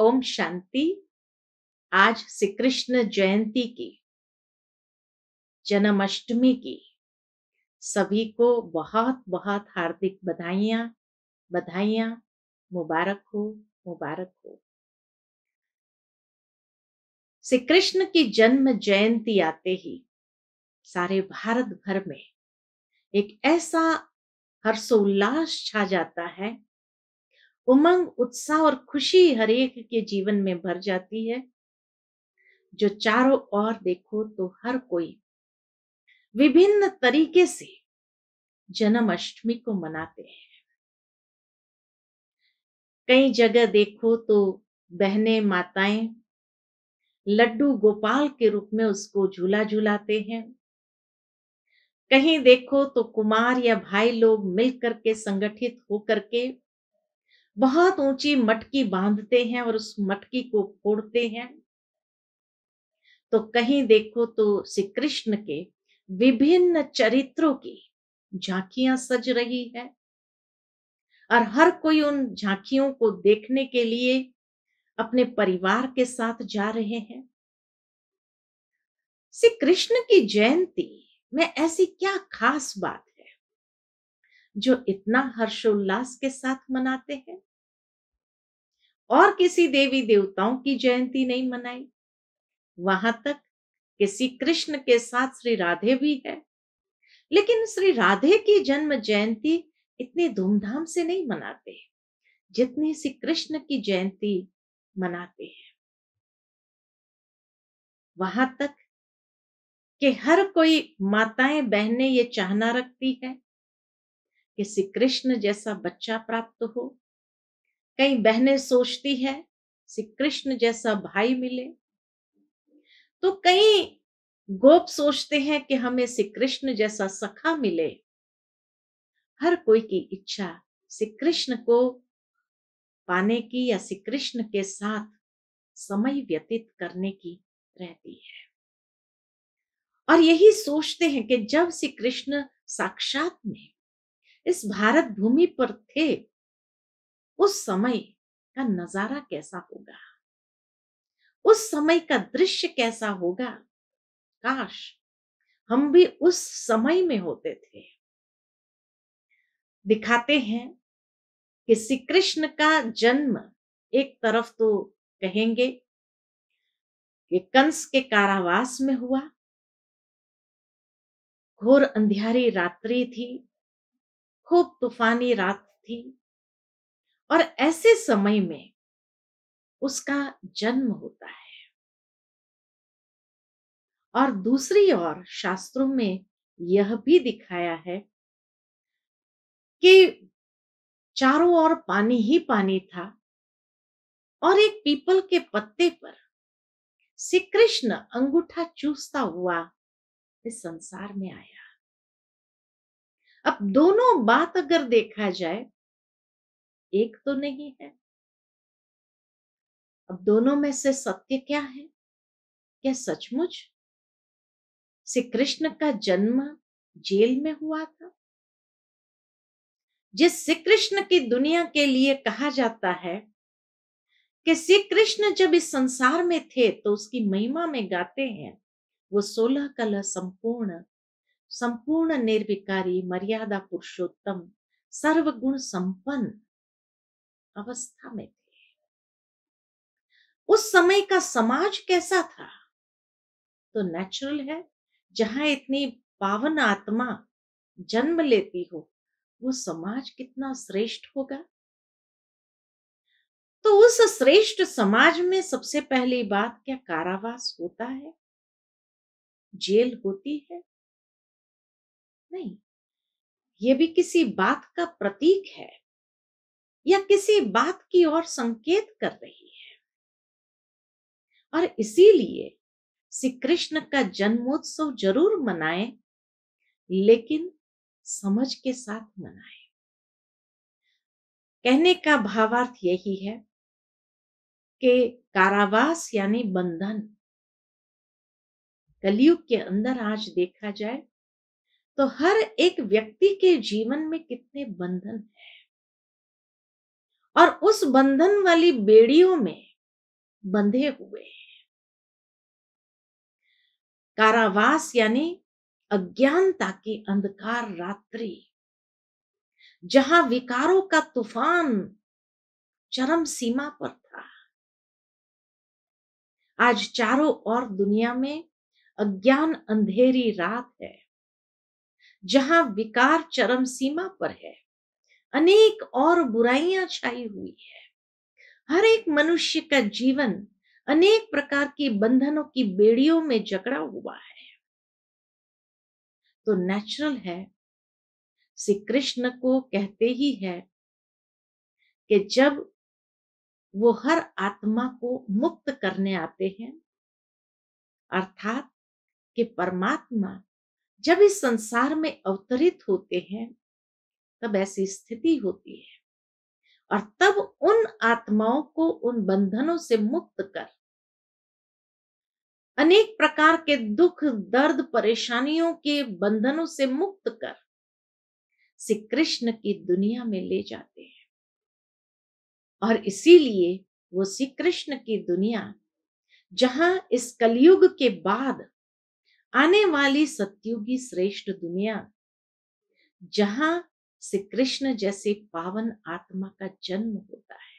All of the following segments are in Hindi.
ओम शांति आज श्री कृष्ण जयंती की जन्माष्टमी की सभी को बहुत बहुत हार्दिक बधाइयां बधाइयां मुबारक हो मुबारक हो श्री कृष्ण की जन्म जयंती आते ही सारे भारत भर में एक ऐसा हर्षोल्लास छा जाता है उमंग उत्साह और खुशी हरेक के जीवन में भर जाती है जो चारों ओर देखो तो हर कोई विभिन्न तरीके से जन्माष्टमी को मनाते हैं कई जगह देखो तो बहने माताएं लड्डू गोपाल के रूप में उसको झूला झूलाते हैं कहीं देखो तो कुमार या भाई लोग मिलकर के संगठित होकर के बहुत ऊंची मटकी बांधते हैं और उस मटकी को फोड़ते हैं तो कहीं देखो तो श्री कृष्ण के विभिन्न चरित्रों की झांकियां सज रही है और हर कोई उन झांकियों को देखने के लिए अपने परिवार के साथ जा रहे हैं श्री कृष्ण की जयंती में ऐसी क्या खास बात है जो इतना हर्षोल्लास के साथ मनाते हैं और किसी देवी देवताओं की जयंती नहीं मनाई वहां तक किसी कृष्ण के साथ श्री राधे भी है लेकिन श्री राधे की जन्म जयंती इतनी धूमधाम से नहीं मनाते जितनी श्री कृष्ण की जयंती मनाते हैं वहां तक कि हर कोई माताएं बहनें ये चाहना रखती है कि श्री कृष्ण जैसा बच्चा प्राप्त हो कई बहनें सोचती है श्री कृष्ण जैसा भाई मिले तो कई गोप सोचते हैं कि हमें श्री कृष्ण जैसा सखा मिले हर कोई की इच्छा श्री कृष्ण को पाने की या श्री कृष्ण के साथ समय व्यतीत करने की रहती है और यही सोचते हैं कि जब श्री कृष्ण साक्षात में इस भारत भूमि पर थे उस समय का नजारा कैसा होगा उस समय का दृश्य कैसा होगा काश हम भी उस समय में होते थे दिखाते हैं कि श्री कृष्ण का जन्म एक तरफ तो कहेंगे कि कंस के कारावास में हुआ घोर अंधेरी रात्रि थी खूब तूफानी रात थी और ऐसे समय में उसका जन्म होता है और दूसरी ओर शास्त्रों में यह भी दिखाया है कि चारों ओर पानी ही पानी था और एक पीपल के पत्ते पर श्री कृष्ण अंगूठा चूसता हुआ इस संसार में आया अब दोनों बात अगर देखा जाए एक तो नहीं है अब दोनों में से सत्य क्या है क्या सचमुच श्री कृष्ण का जन्म जेल में हुआ था जिस श्री कृष्ण की दुनिया के लिए कहा जाता है कि श्री कृष्ण जब इस संसार में थे तो उसकी महिमा में गाते हैं वो सोलह कला संपूर्ण संपूर्ण निर्विकारी मर्यादा पुरुषोत्तम सर्वगुण संपन्न अवस्था में थे उस समय का समाज कैसा था तो नेचुरल है जहां इतनी पावन आत्मा जन्म लेती हो वो समाज कितना श्रेष्ठ होगा तो उस श्रेष्ठ समाज में सबसे पहली बात क्या कारावास होता है जेल होती है नहीं ये भी किसी बात का प्रतीक है या किसी बात की ओर संकेत कर रही है और इसीलिए श्री कृष्ण का जन्मोत्सव जरूर मनाए लेकिन समझ के साथ मनाए कहने का भावार्थ यही है कि कारावास यानी बंधन कलयुग के अंदर आज देखा जाए तो हर एक व्यक्ति के जीवन में कितने बंधन हैं और उस बंधन वाली बेड़ियों में बंधे हुए कारावास यानी अज्ञानता की अंधकार रात्रि जहां विकारों का तूफान चरम सीमा पर था आज चारों ओर दुनिया में अज्ञान अंधेरी रात है जहां विकार चरम सीमा पर है अनेक और बुराइयां छाई हुई है हर एक मनुष्य का जीवन अनेक प्रकार के बंधनों की बेड़ियों में जकड़ा हुआ है तो नेचुरल है श्री कृष्ण को कहते ही है कि जब वो हर आत्मा को मुक्त करने आते हैं अर्थात कि परमात्मा जब इस संसार में अवतरित होते हैं तब ऐसी स्थिति होती है और तब उन आत्माओं को उन बंधनों से मुक्त कर अनेक प्रकार के दुख दर्द परेशानियों के बंधनों से मुक्त कर श्री कृष्ण की दुनिया में ले जाते हैं और इसीलिए वो श्री कृष्ण की दुनिया जहां इस कलयुग के बाद आने वाली सत्युगी श्रेष्ठ दुनिया जहां श्री कृष्ण जैसे पावन आत्मा का जन्म होता है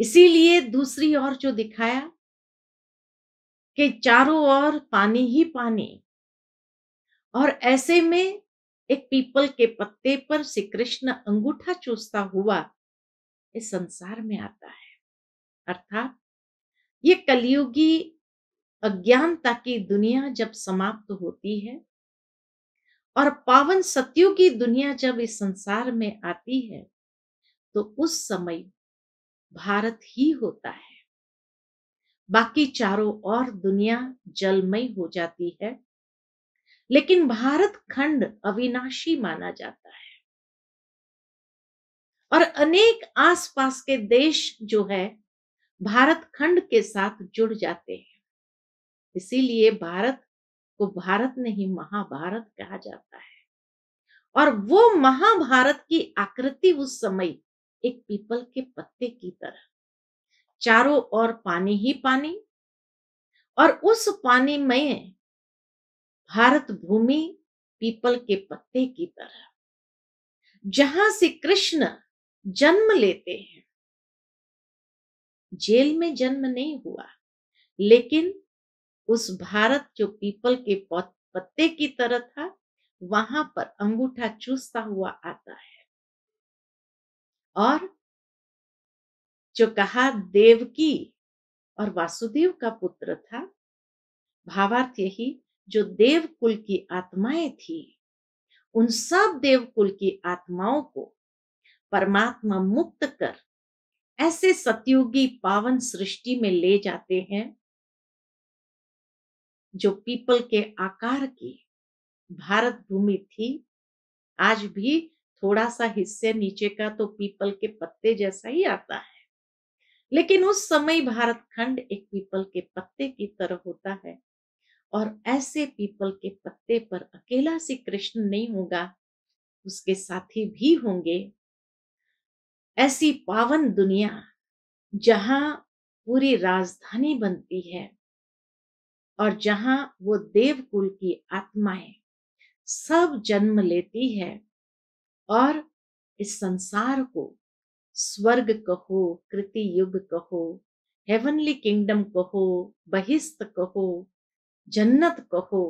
इसीलिए दूसरी ओर जो दिखाया कि चारों ओर पानी ही पानी और ऐसे में एक पीपल के पत्ते पर श्री कृष्ण अंगूठा चूसता हुआ इस संसार में आता है अर्थात ये कलियुगी अज्ञानता की दुनिया जब समाप्त होती है और पावन सत्यु की दुनिया जब इस संसार में आती है तो उस समय भारत ही होता है बाकी चारों ओर दुनिया जलमय हो जाती है लेकिन भारत खंड अविनाशी माना जाता है और अनेक आसपास के देश जो है भारत खंड के साथ जुड़ जाते हैं इसीलिए भारत को भारत नहीं महाभारत कहा जाता है और वो महाभारत की आकृति उस समय एक पीपल के पत्ते की तरह चारों ओर पानी ही पानी और उस पानी में भारत भूमि पीपल के पत्ते की तरह जहां से कृष्ण जन्म लेते हैं जेल में जन्म नहीं हुआ लेकिन उस भारत जो पीपल के पत्ते की तरह था वहां पर अंगूठा चूसता हुआ आता है और जो कहा देवकी और वासुदेव का पुत्र था भावार्थ यही जो देवकुल की आत्माएं थी उन सब देवकुल की आत्माओं को परमात्मा मुक्त कर ऐसे सतयुगी पावन सृष्टि में ले जाते हैं जो पीपल के आकार की भारत भूमि थी आज भी थोड़ा सा हिस्से नीचे का तो पीपल के पत्ते जैसा ही आता है लेकिन उस समय भारत खंड एक पीपल के पत्ते की तरह होता है और ऐसे पीपल के पत्ते पर अकेला श्री कृष्ण नहीं होगा उसके साथी भी होंगे ऐसी पावन दुनिया जहां पूरी राजधानी बनती है और जहां वो देवकुल की आत्माएं सब जन्म लेती है और इस संसार को स्वर्ग कहो कृति युग कहो हेवनली किंगडम कहो बहिस्त कहो जन्नत कहो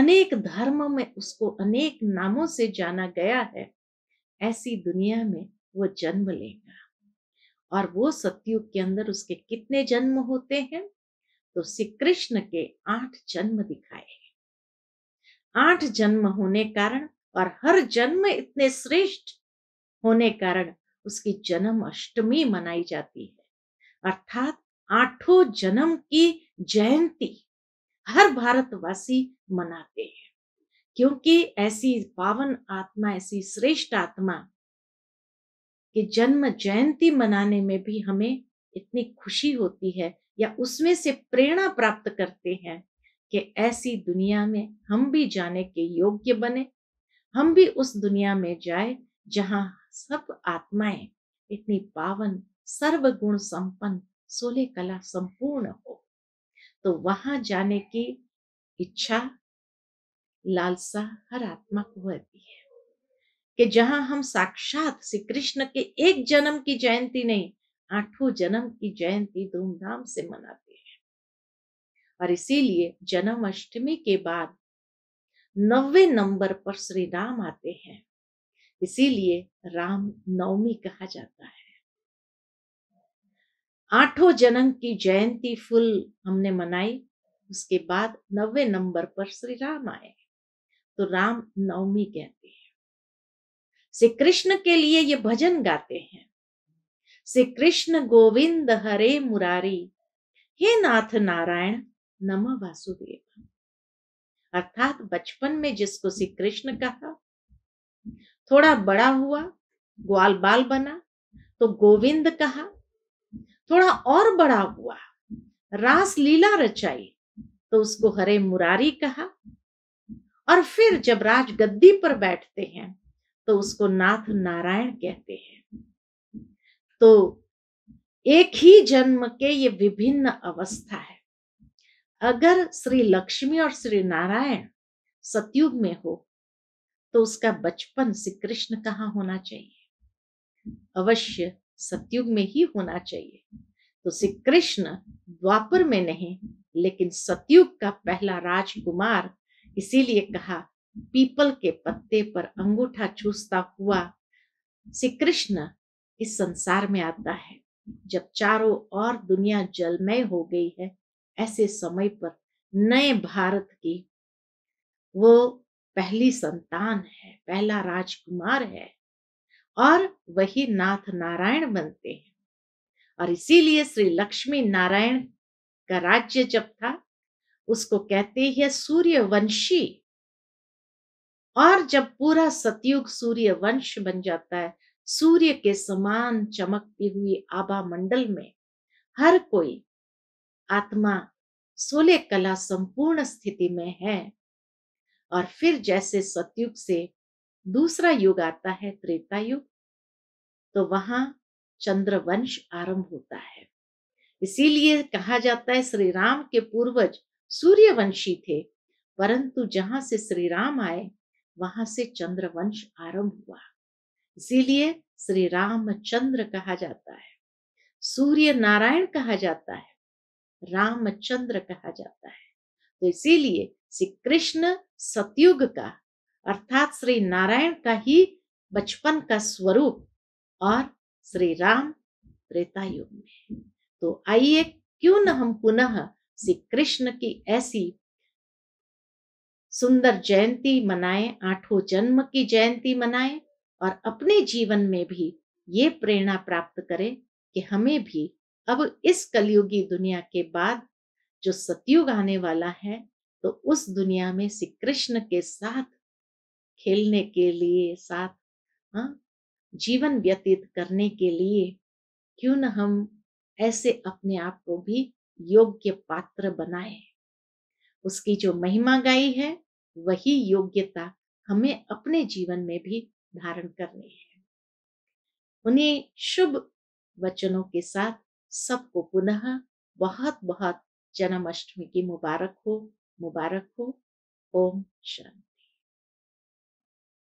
अनेक धर्म में उसको अनेक नामों से जाना गया है ऐसी दुनिया में वो जन्म लेगा और वो सत्युग के अंदर उसके कितने जन्म होते हैं तो श्री कृष्ण के आठ जन्म दिखाए हैं आठ जन्म होने कारण और हर जन्म इतने श्रेष्ठ होने कारण उसकी जन्म अष्टमी मनाई जाती है अर्थात आठों जन्म की जयंती हर भारतवासी मनाते हैं क्योंकि ऐसी पावन आत्मा ऐसी श्रेष्ठ आत्मा की जन्म जयंती मनाने में भी हमें इतनी खुशी होती है या उसमें से प्रेरणा प्राप्त करते हैं कि ऐसी दुनिया में हम भी जाने के योग्य बने हम भी उस दुनिया में जाए जहां सब आत्माएं इतनी पावन सर्वगुण संपन्न सोले कला संपूर्ण हो तो वहां जाने की इच्छा लालसा हर आत्मा को रहती है कि जहां हम साक्षात श्री कृष्ण के एक जन्म की जयंती नहीं आठों जन्म की जयंती धूमधाम से मनाते हैं और इसीलिए जन्म अष्टमी के बाद नवे नंबर पर श्री राम आते हैं इसीलिए राम नवमी कहा जाता है आठों जन्म की जयंती फुल हमने मनाई उसके बाद नवे नंबर पर श्री राम आए तो राम नवमी कहते हैं श्री कृष्ण के लिए ये भजन गाते हैं श्री कृष्ण गोविंद हरे मुरारी हे नाथ नारायण नम वासुदेव अर्थात बचपन में जिसको श्री कृष्ण कहा थोड़ा बड़ा हुआ ग्वाल बाल बना तो गोविंद कहा थोड़ा और बड़ा हुआ रास लीला रचाई तो उसको हरे मुरारी कहा और फिर जब राज गद्दी पर बैठते हैं तो उसको नाथ नारायण कहते हैं तो एक ही जन्म के ये विभिन्न अवस्था है अगर श्री लक्ष्मी और श्री नारायण सतयुग में हो तो उसका बचपन श्री कृष्ण कहाँ होना चाहिए अवश्य सतयुग में ही होना चाहिए तो श्री कृष्ण द्वापर में नहीं लेकिन सतयुग का पहला राजकुमार इसीलिए कहा पीपल के पत्ते पर अंगूठा चूसता हुआ श्री कृष्ण इस संसार में आता है जब चारों ओर दुनिया जलमय हो गई है ऐसे समय पर नए भारत की वो पहली संतान है पहला राजकुमार है और वही नाथ नारायण बनते हैं और इसीलिए श्री लक्ष्मी नारायण का राज्य जब था उसको कहते हैं सूर्यवंशी और जब पूरा सतयुग सूर्य वंश बन जाता है सूर्य के समान चमकती हुई आभा मंडल में हर कोई आत्मा सोलह कला संपूर्ण स्थिति में है और फिर जैसे सतयुग से दूसरा युग आता है त्रेता युग तो वहां चंद्रवंश आरंभ होता है इसीलिए कहा जाता है श्री राम के पूर्वज सूर्यवंशी थे परंतु जहां से श्री राम आए वहां से चंद्रवंश आरंभ हुआ इसीलिए श्री रामचंद्र कहा जाता है सूर्य नारायण कहा जाता है रामचंद्र कहा जाता है तो इसीलिए श्री कृष्ण सतयुग का अर्थात श्री नारायण का ही बचपन का स्वरूप और श्री राम त्रेता युग में तो आइए क्यों न हम पुनः श्री कृष्ण की ऐसी सुंदर जयंती मनाएं आठों जन्म की जयंती मनाएं और अपने जीवन में भी ये प्रेरणा प्राप्त करें कि हमें भी अब इस कलयुगी दुनिया के बाद जो सतयुग आने वाला है तो उस दुनिया में श्री कृष्ण के साथ खेलने के लिए साथ हाँ, जीवन व्यतीत करने के लिए क्यों न हम ऐसे अपने आप को भी योग्य पात्र बनाए उसकी जो महिमा गाई है वही योग्यता हमें अपने जीवन में भी धारण करने हैं उन्हें शुभ वचनों के साथ सबको पुनः बहुत बहुत जन्माष्टमी की मुबारक हो मुबारक हो ओम शांति